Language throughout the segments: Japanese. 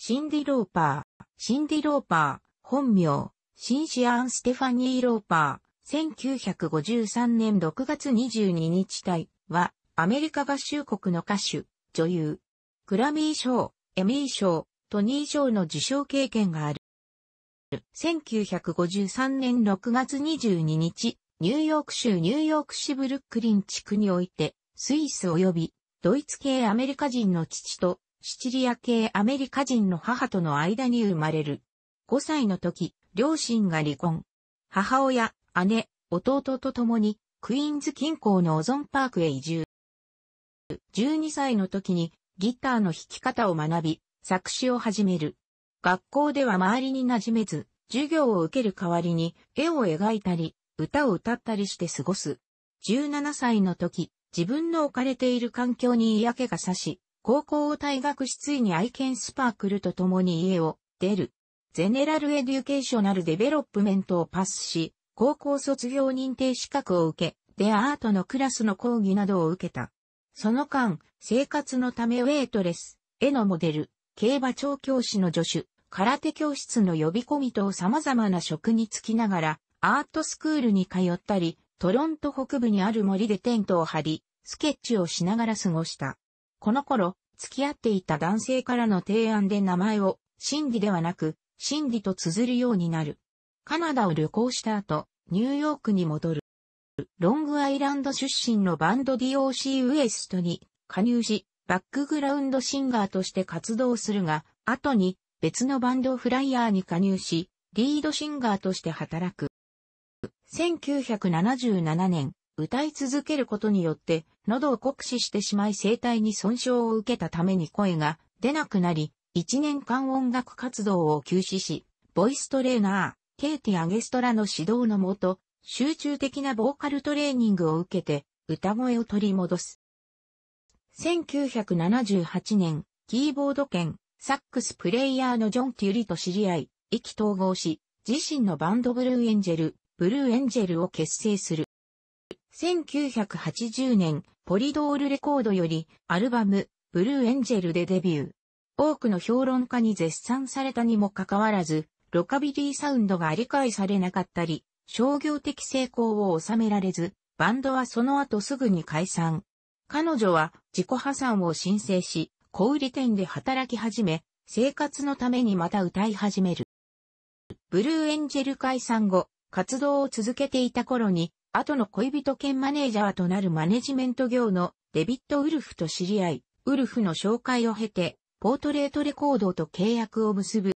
シンディ・ローパー、シンディ・ローパー、本名、シンシアン・ステファニー・ローパー、1953年6月22日体は、アメリカ合衆国の歌手、女優、グラミー賞、エミー賞、トニー賞の受賞経験がある。1953年6月22日、ニューヨーク州ニューヨーク市ブルックリン地区において、スイス及びドイツ系アメリカ人の父とシチリア系アメリカ人の母との間に生まれる。5歳の時、両親が離婚。母親、姉、弟と共に、クイーンズ近郊のオゾンパークへ移住。12歳の時にギターの弾き方を学び、作詞を始める。学校では周りに馴染めず、授業を受ける代わりに絵を描いたり、歌を歌ったりして過ごす。17歳の時、自分の置かれている環境に嫌気がさし、高校を退学しついに愛犬スパークルと共に家を出る。ゼネラルエデュケーショナルデベロップメントをパスし、高校卒業認定資格を受け、デアートのクラスの講義などを受けた。その間、生活のためウェイトレス、絵のモデル、競馬調教師の助手、空手教室の呼び込みと様々な職に就きながら、アートスクールに通ったり、トロント北部にある森でテントを張り、スケッチをしながら過ごした。この頃、付き合っていた男性からの提案で名前を、シンディではなく、シンディと綴るようになる。カナダを旅行した後、ニューヨークに戻る。ロングアイランド出身のバンド DOC ウエストに加入し、バックグラウンドシンガーとして活動するが、後に別のバンドフライヤーに加入し、リードシンガーとして働く。1977年、歌い続けることによって喉を酷使してしまい声帯に損傷を受けたために声が出なくなり、1年間音楽活動を休止し、ボイストレーナー、ケイティ・アゲストラの指導のもと、集中的なボーカルトレーニングを受けて、歌声を取り戻す。1978年、キーボード兼、サックスプレイヤーのジョン・テュリと知り合い、意気統合し、自身のバンドブルーエンジェル、ブルーエンジェルを結成する。1980年、ポリドールレコードより、アルバム、ブルーエンジェルでデビュー。多くの評論家に絶賛されたにもかかわらず、ロカビリーサウンドが理解されなかったり、商業的成功を収められず、バンドはその後すぐに解散。彼女は自己破産を申請し、小売店で働き始め、生活のためにまた歌い始める。ブルーエンジェル解散後、活動を続けていた頃に、後の恋人兼マネージャーとなるマネジメント業のデビット・ウルフと知り合い、ウルフの紹介を経て、ポートレートレコードと契約を結ぶ。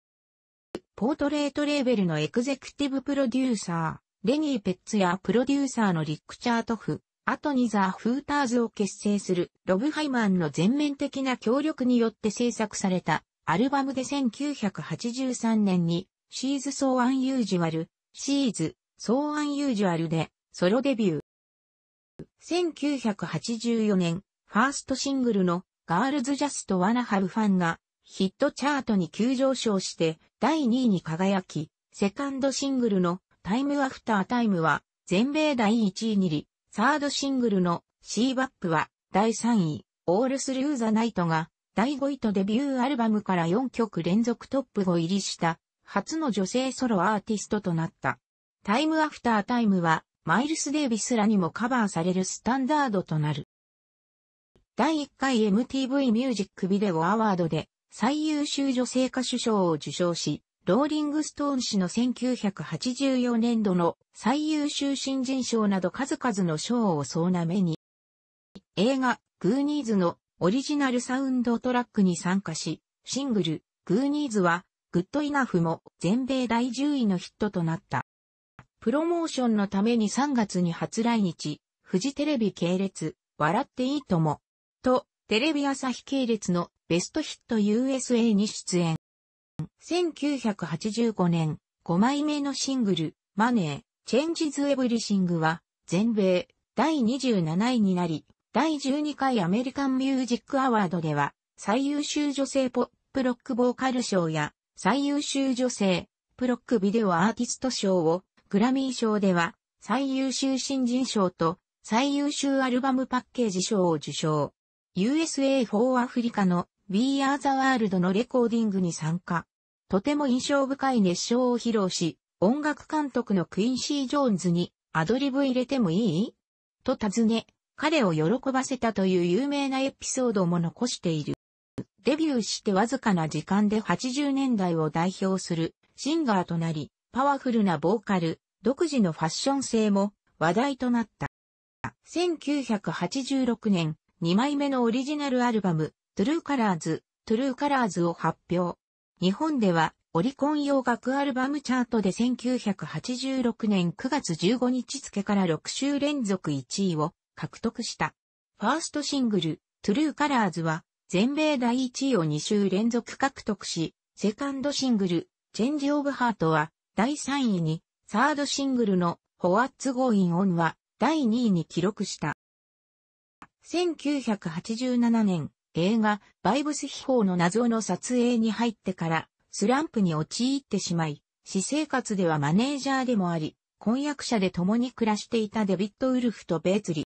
ポートレートレーベルのエグゼクティブプロデューサー、レニー・ペッツやプロデューサーのリック・チャートフ、あとにザフーターズを結成するロブ・ハイマンの全面的な協力によって制作されたアルバムで1983年にシーズ・ソー・アン・ユージュアル、シーズ・ソー・アン・ユージュアルでソロデビュー。1984年、ファーストシングルのガールズジャストワナハブファンがヒットチャートに急上昇して第2位に輝き、セカンドシングルのタイムアフタータイムは全米第1位にり、サードシングルのシーバップは第3位、オールスルーザナイトが第5位とデビューアルバムから4曲連続トップ5入りした初の女性ソロアーティストとなった。タイムアフタータイムはマイルス・デイビスらにもカバーされるスタンダードとなる。第1回 MTV ミュージックビデオアワードで最優秀女性歌手賞を受賞し、ローリングストーン氏の1984年度の最優秀新人賞など数々の賞を総なめに、映画、グーニーズのオリジナルサウンドトラックに参加し、シングル、グーニーズは、グッドイナフも全米第10位のヒットとなった。プロモーションのために3月に初来日、フジテレビ系列、笑っていいとも、と、テレビ朝日系列のベストヒット USA に出演。1985年、5枚目のシングル、マネー、チェンジズ・エブリシングは、全米、第27位になり、第12回アメリカン・ミュージック・アワードでは、最優秀女性ポップロックボーカル賞や、最優秀女性、プロックビデオアーティスト賞をグラミー賞では最優秀新人賞と最優秀アルバムパッケージ賞を受賞。USA for Africa の We Are the World のレコーディングに参加。とても印象深い熱唱を披露し、音楽監督のクインシー・ジョーンズにアドリブ入れてもいいと尋ね、彼を喜ばせたという有名なエピソードも残している。デビューしてわずかな時間で80年代を代表するシンガーとなり、パワフルなボーカル、独自のファッション性も話題となった。1986年、2枚目のオリジナルアルバム、トゥルーカラーズ、トゥルーカラーズを発表。日本では、オリコン洋楽アルバムチャートで1986年9月15日付から6週連続1位を獲得した。ファーストシングル、トゥルーカラーズは、全米第1位を2週連続獲得し、セカンドシングル、チェンジオブハートは、第3位に、サードシングルのホワッツゴーインオンは第2位に記録した。1987年、映画、バイブス秘宝の謎の撮影に入ってから、スランプに陥ってしまい、私生活ではマネージャーでもあり、婚約者で共に暮らしていたデビット・ウルフとベーツリ。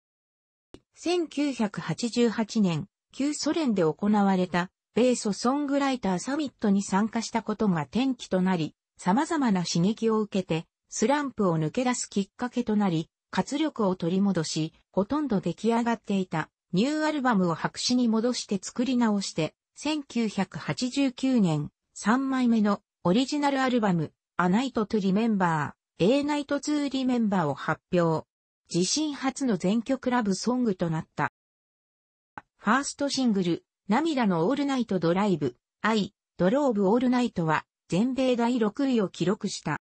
1988年、旧ソ連で行われた、米ソソングライターサミットに参加したことが転機となり、様々な刺激を受けて、スランプを抜け出すきっかけとなり、活力を取り戻し、ほとんど出来上がっていたニューアルバムを白紙に戻して作り直して、1989年3枚目のオリジナルアルバム、A Night to Remember、A Night to Remember を発表。自身初の全曲ラブソングとなった。ファーストシングル、涙のオールナイトドライブ、I, ドローブオールナイトは、全米第6位を記録した。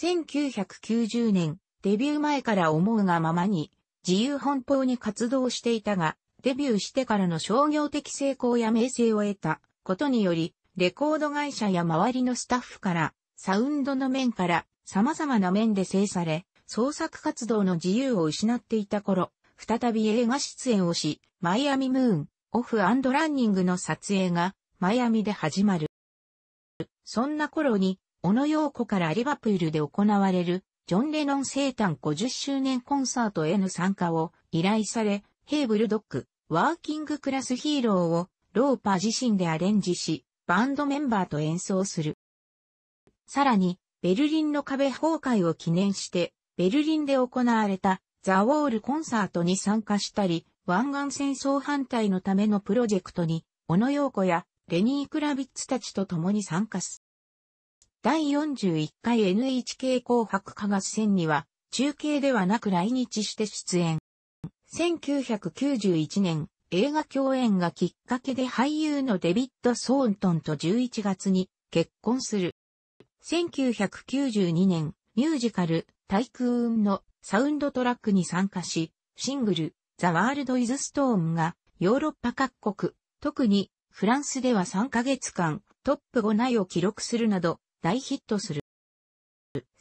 1990年、デビュー前から思うがままに、自由奔放に活動していたが、デビューしてからの商業的成功や名声を得たことにより、レコード会社や周りのスタッフから、サウンドの面から様々な面で制され、創作活動の自由を失っていた頃、再び映画出演をし、マイアミムーン、オフランニングの撮影が、マイアミで始まる。そんな頃に、小野洋子からリバプールで行われる、ジョン・レノン生誕50周年コンサートへの参加を依頼され、ヘイブルドック、ワーキングクラスヒーローを、ローパー自身でアレンジし、バンドメンバーと演奏する。さらに、ベルリンの壁崩壊を記念して、ベルリンで行われたザ・ウォールコンサートに参加したり、湾岸戦争反対のためのプロジェクトに、小野洋子やレニー・クラビッツたちと共に参加す。第41回 NHK 紅白歌合戦には、中継ではなく来日して出演。1991年、映画共演がきっかけで俳優のデビッド・ソーントンと11月に結婚する。1992年、ミュージカル、タイクーンのサウンドトラックに参加し、シングル、ザ・ワールド・イズ・ストーンがヨーロッパ各国、特にフランスでは3ヶ月間、トップ5内を記録するなど、大ヒットする。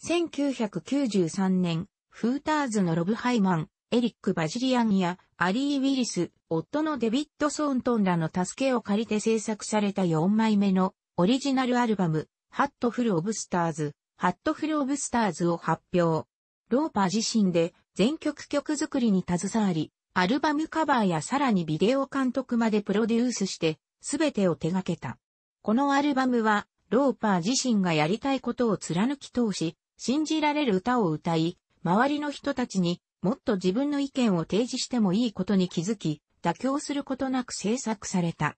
1993年、フーターズのロブ・ハイマン、エリック・バジリアンやアリー・ウィリス、夫のデビッド・ソーントンらの助けを借りて制作された4枚目のオリジナルアルバム、ハットフル・オブ・スターズ、ハットフル・オブ・スターズを発表。ローパー自身で全曲曲作りに携わり、アルバムカバーやさらにビデオ監督までプロデュースしてすべてを手掛けた。このアルバムは、ローパー自身がやりたいことを貫き通し、信じられる歌を歌い、周りの人たちにもっと自分の意見を提示してもいいことに気づき、妥協することなく制作された。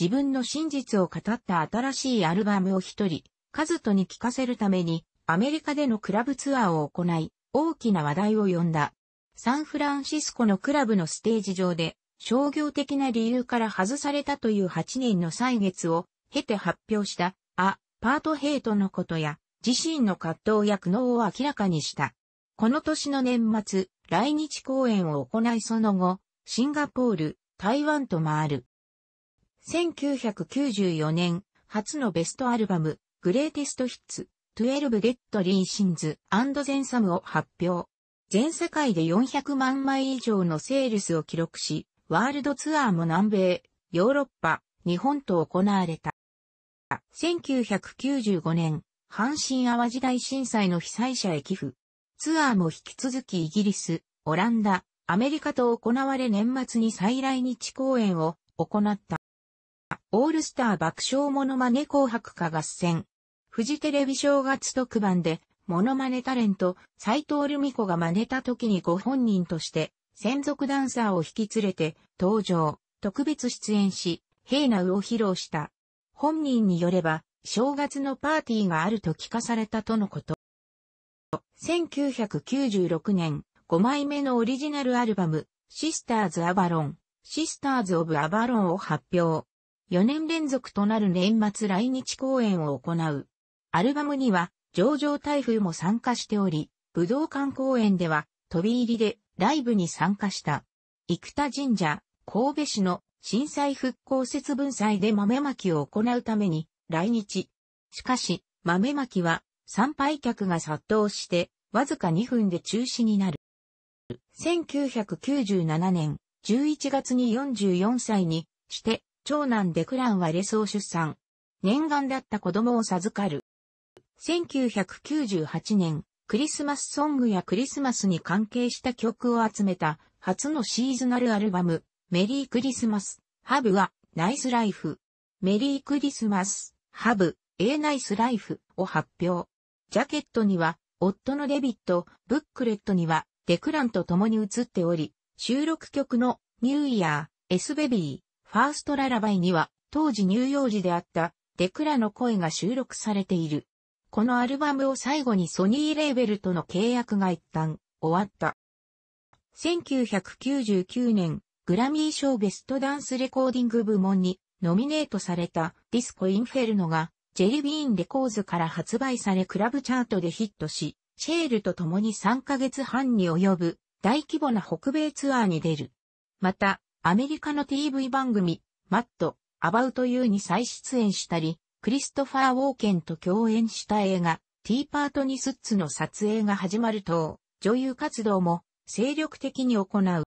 自分の真実を語った新しいアルバムを一人、カズトに聴かせるために、アメリカでのクラブツアーを行い、大きな話題を呼んだ。サンフランシスコのクラブのステージ上で、商業的な理由から外されたという8年の歳月を経て発表した、ア・パートヘイトのことや、自身の葛藤や苦悩を明らかにした。この年の年末、来日公演を行いその後、シンガポール、台湾と回る。1994年、初のベストアルバム、グレーテストヒッツ、12デッドリーシンズゼンサムを発表。全世界で400万枚以上のセールスを記録し、ワールドツアーも南米、ヨーロッパ、日本と行われた。1995年、阪神淡路大震災の被災者へ寄付。ツアーも引き続きイギリス、オランダ、アメリカと行われ年末に再来日公演を行った。オールスター爆笑モノマネ紅白歌合戦。フジテレビ正月特番で、モノマネタレント、斎藤ルミ子が真似た時にご本人として専属ダンサーを引き連れて登場、特別出演し、ヘイナウを披露した。本人によれば、正月のパーティーがあると聞かされたとのこと。1996年、5枚目のオリジナルアルバム、シスターズ・アバロン、シスターズ・オブ・アバロンを発表。4年連続となる年末来日公演を行う。アルバムには、上場台風も参加しており、武道館公演では、飛び入りでライブに参加した。生田神社、神戸市の震災復興節分祭で豆まきを行うために来日。しかし、豆まきは参拝客が殺到して、わずか2分で中止になる。1997年11月に44歳にして、長男デクランはレソを出産。念願だった子供を授かる。1998年クリスマスソングやクリスマスに関係した曲を集めた初のシーズナルアルバム、メリークリスマス、ハブは、ナイスライフ。メリークリスマス、ハブ、A ナイスライフを発表。ジャケットには、夫のデビット、ブックレットには、デクランと共に映っており、収録曲のニューイヤー、エスベビー、ファーストララバイには、当時乳幼児であったデクラの声が収録されている。このアルバムを最後にソニーレーベルとの契約が一旦終わった。1999年、グラミー賞ベストダンスレコーディング部門にノミネートされたディスコインフェルノがジェリビーンレコーズから発売されクラブチャートでヒットし、シェールと共に3ヶ月半に及ぶ大規模な北米ツアーに出る。また、アメリカの TV 番組、マット、アバウトユーに再出演したり、クリストファー・ウォーケンと共演した映画、ティーパートニスッツの撮影が始まると、女優活動も精力的に行う。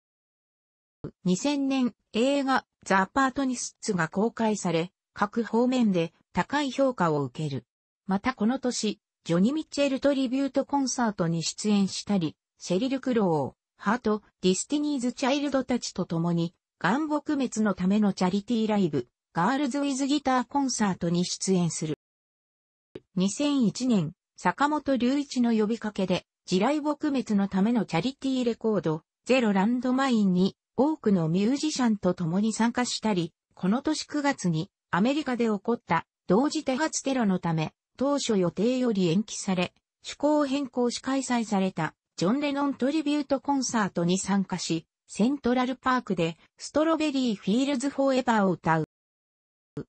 2000年、映画、ザ・パートニスッツが公開され、各方面で高い評価を受ける。またこの年、ジョニ・ミッチェルトリビュートコンサートに出演したり、シェリル・クロー、ハート、ディスティニーズ・チャイルドたちと共に、願撲滅のためのチャリティーライブ、ガールズ・ウィズ・ギター・コンサートに出演する。2001年、坂本隆一の呼びかけで、地雷撲滅のためのチャリティーレコード、ゼロランドマインに多くのミュージシャンと共に参加したり、この年9月にアメリカで起こった同時多発テロのため、当初予定より延期され、趣向を変更し開催されたジョン・レノントリビュートコンサートに参加し、セントラルパークでストロベリーフィールズフォーエバーを歌う。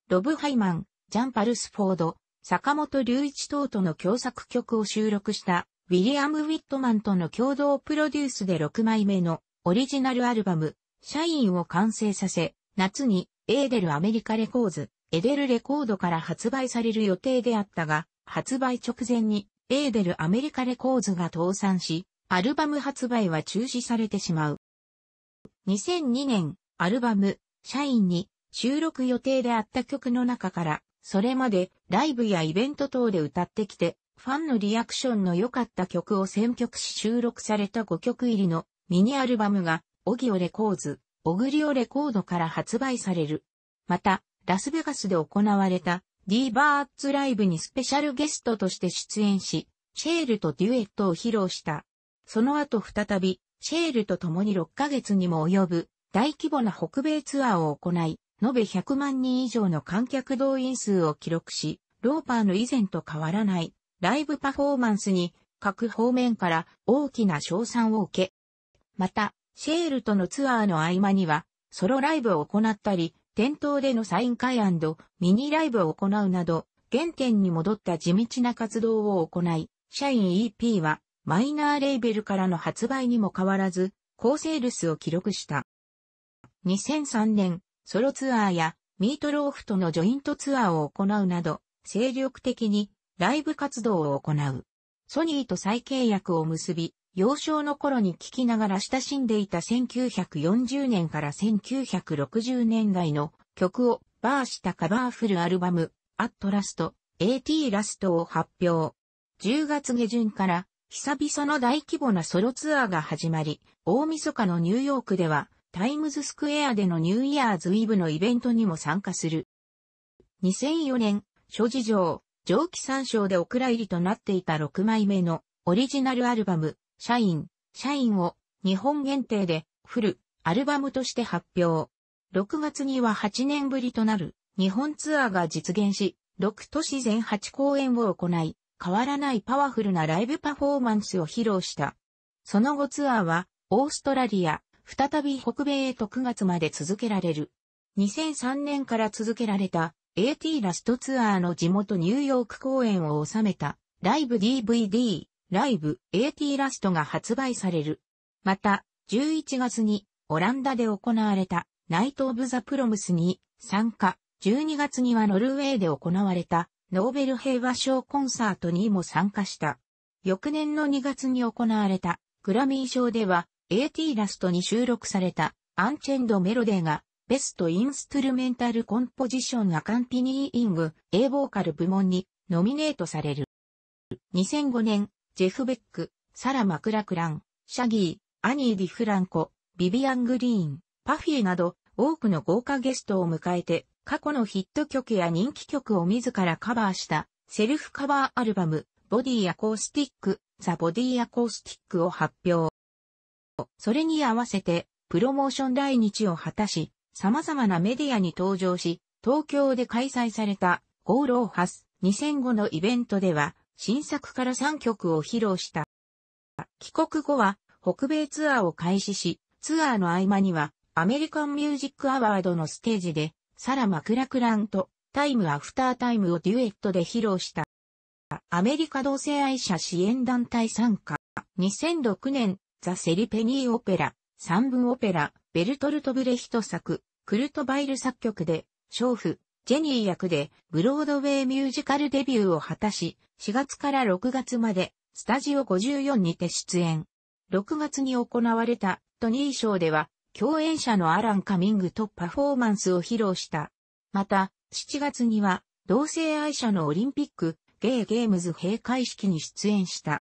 ロブ・ハイマン、ジャン・パルスフォード、坂本隆一等との共作曲を収録したウィリアム・ウィットマンとの共同プロデュースで6枚目のオリジナルアルバム、シャインを完成させ、夏にエーデルアメリカレコーズ、エデルレコードから発売される予定であったが、発売直前にエーデルアメリカレコーズが倒産し、アルバム発売は中止されてしまう。2002年、アルバム、シャインに収録予定であった曲の中から、それまでライブやイベント等で歌ってきて、ファンのリアクションの良かった曲を選曲し収録された5曲入りのミニアルバムが、オギオレコーズ、オグリオレコードから発売される。また、ラスベガスで行われたディーバーツライブにスペシャルゲストとして出演し、シェールとデュエットを披露した。その後再び、シェールと共に6ヶ月にも及ぶ大規模な北米ツアーを行い、延べ100万人以上の観客動員数を記録し、ローパーの以前と変わらないライブパフォーマンスに各方面から大きな賞賛を受け、また、シェールとのツアーの合間には、ソロライブを行ったり、店頭でのサイン会ミニライブを行うなど、原点に戻った地道な活動を行い、社員 EP はマイナーレーベルからの発売にも変わらず、高セールスを記録した。2003年、ソロツアーやミートローフとのジョイントツアーを行うなど、精力的にライブ活動を行う。ソニーと再契約を結び、幼少の頃に聴きながら親しんでいた1940年から1960年代の曲をバーしたカバーフルアルバム、アットラスト、AT ラストを発表。10月下旬から久々の大規模なソロツアーが始まり、大晦日のニューヨークではタイムズスクエアでのニューイヤーズイブのイベントにも参加する。2004年、諸事情、蒸気参照でお蔵入りとなっていた6枚目のオリジナルアルバム、社員、社員を日本限定でフルアルバムとして発表。6月には8年ぶりとなる日本ツアーが実現し、6都市全8公演を行い、変わらないパワフルなライブパフォーマンスを披露した。その後ツアーは、オーストラリア、再び北米へと9月まで続けられる。2003年から続けられた AT ラストツアーの地元ニューヨーク公演を収めたライブ DVD ライブ AT ラストが発売される。また、11月にオランダで行われたナイト・オブ・ザ・プロムスに参加。12月にはノルウェーで行われたノーベル平和賞コンサートにも参加した。翌年の2月に行われたグラミー賞では AT ラストに収録されたアンチェンドメロデーがベストインストゥルメンタルコンポジションアカンピニーイング A ボーカル部門にノミネートされる。2005年、ジェフ・ベック、サラ・マクラクラン、シャギー、アニー・ディフランコ、ビビアン・グリーン、パフィーなど多くの豪華ゲストを迎えて過去のヒット曲や人気曲を自らカバーしたセルフカバーアルバムボディアコースティック、ザ・ボディアコースティックを発表。それに合わせて、プロモーション来日を果たし、様々なメディアに登場し、東京で開催された、ゴーローハス2005のイベントでは、新作から3曲を披露した。帰国後は、北米ツアーを開始し、ツアーの合間には、アメリカンミュージックアワードのステージで、サラ・マクラクランと、タイム・アフター・タイムをデュエットで披露した。アメリカ同性愛者支援団体参加。2006年ザ・セリペニー・オペラ、三文オペラ、ベルトルト・ブレヒト作、クルト・バイル作曲で、娼婦、ジェニー役で、ブロードウェイミュージカルデビューを果たし、4月から6月まで、スタジオ54にて出演。6月に行われた、トニー賞では、共演者のアラン・カミングとパフォーマンスを披露した。また、7月には、同性愛者のオリンピック、ゲイ・ゲームズ閉会式に出演した。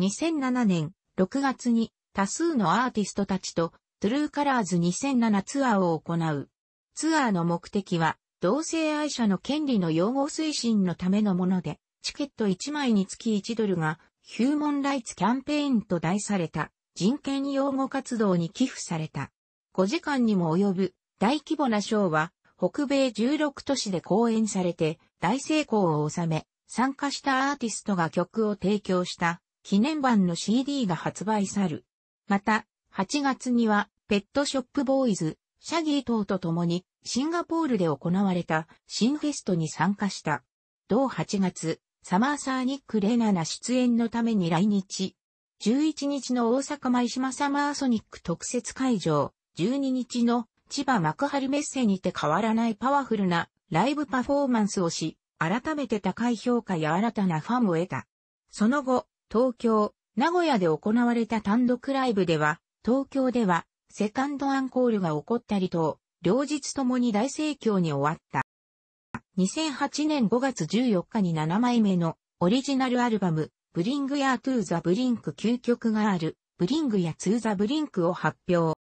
2007年、6月に多数のアーティストたちとトゥルーカラーズ2007ツアーを行う。ツアーの目的は同性愛者の権利の擁護推進のためのもので、チケット1枚につき1ドルがヒューマンライツキャンペーンと題された人権擁護活動に寄付された。5時間にも及ぶ大規模なショーは北米16都市で公演されて大成功を収め、参加したアーティストが曲を提供した記念版の CD が発売さる。また、8月には、ペットショップボーイズ、シャギー等と共に、シンガポールで行われた新フェストに参加した。同8月、サマーサーニック・レナナ出演のために来日。11日の大阪舞島サマーソニック特設会場、12日の千葉幕張メッセにて変わらないパワフルなライブパフォーマンスをし、改めて高い評価や新たなファンを得た。その後、東京、名古屋で行われた単独ライブでは、東京では、セカンドアンコールが起こったりと、両日ともに大盛況に終わった。2008年5月14日に7枚目のオリジナルアルバム、ブリングやトゥーザブリンク究極がある、ブリングやツーザブリンクを発表。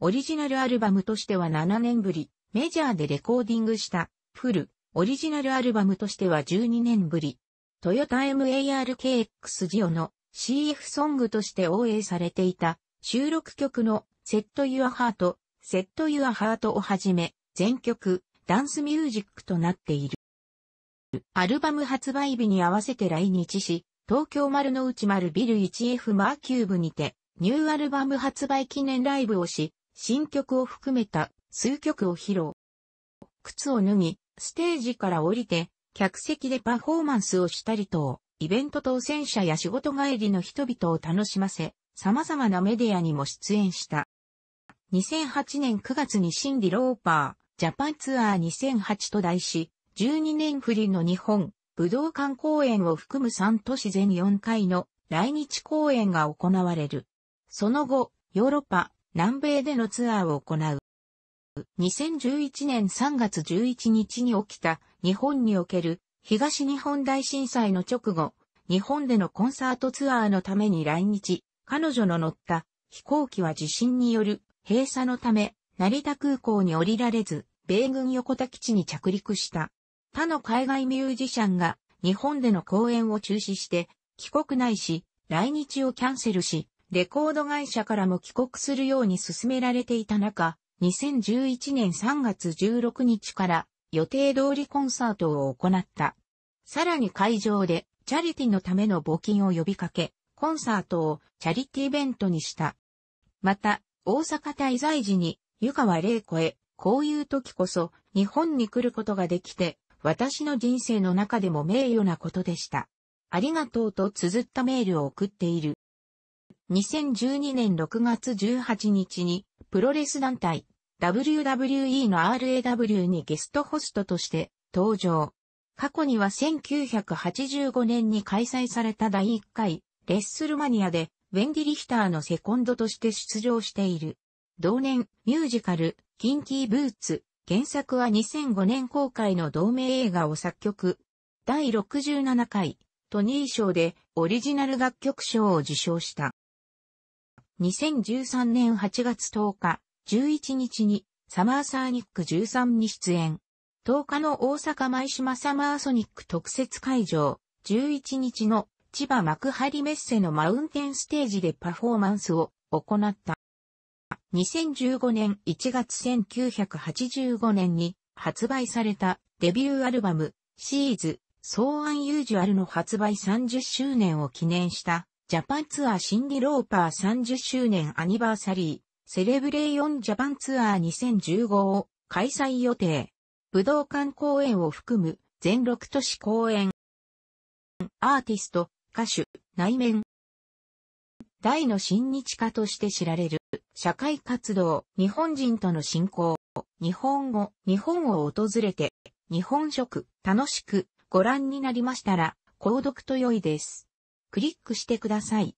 オリジナルアルバムとしては7年ぶり、メジャーでレコーディングした、フル、オリジナルアルバムとしては12年ぶり、トヨタ MARKX ジオの CF ソングとして応援されていた収録曲の Set Your Heart、Set Your Heart をはじめ、全曲、ダンスミュージックとなっている。アルバム発売日に合わせて来日し、東京丸の内丸ビル 1F マーキューブにて、ニューアルバム発売記念ライブをし、新曲を含めた数曲を披露。靴を脱ぎ、ステージから降りて、客席でパフォーマンスをしたりと、イベント当選者や仕事帰りの人々を楽しませ、様々なメディアにも出演した。2008年9月にシンディ・ローパー、ジャパンツアー2008と題し、12年振りの日本、武道館公演を含む3都市全4回の来日公演が行われる。その後、ヨーロッパ、南米でのツアーを行う。2011年3月11日に起きた日本における東日本大震災の直後、日本でのコンサートツアーのために来日、彼女の乗った飛行機は地震による閉鎖のため、成田空港に降りられず、米軍横田基地に着陸した。他の海外ミュージシャンが日本での公演を中止して、帰国ないし、来日をキャンセルし、レコード会社からも帰国するように勧められていた中、2011年3月16日から予定通りコンサートを行った。さらに会場でチャリティのための募金を呼びかけ、コンサートをチャリティイベントにした。また、大阪滞在時に湯川玲子へ、こういう時こそ日本に来ることができて、私の人生の中でも名誉なことでした。ありがとうと綴ったメールを送っている。2012年6月18日にプロレス団体 WWE の RAW にゲストホストとして登場。過去には1985年に開催された第1回レッスルマニアでウェンディ・リヒターのセコンドとして出場している。同年ミュージカルキンキーブーツ原作は2005年公開の同名映画を作曲。第67回トニー賞でオリジナル楽曲賞を受賞した。2013年8月10日、11日にサマーサーニック13に出演。10日の大阪舞島サマーソニック特設会場、11日の千葉幕張メッセのマウンテンステージでパフォーマンスを行った。2015年1月1985年に発売されたデビューアルバムシーズ、ソーアンユージュアルの発売30周年を記念したジャパンツアーシンディローパー30周年アニバーサリー。セレブレイオンジャパンツアー2015を開催予定。武道館公演を含む全6都市公演。アーティスト、歌手、内面。大の親日家として知られる、社会活動、日本人との信仰、日本語、日本を訪れて、日本食、楽しく、ご覧になりましたら、購読と良いです。クリックしてください。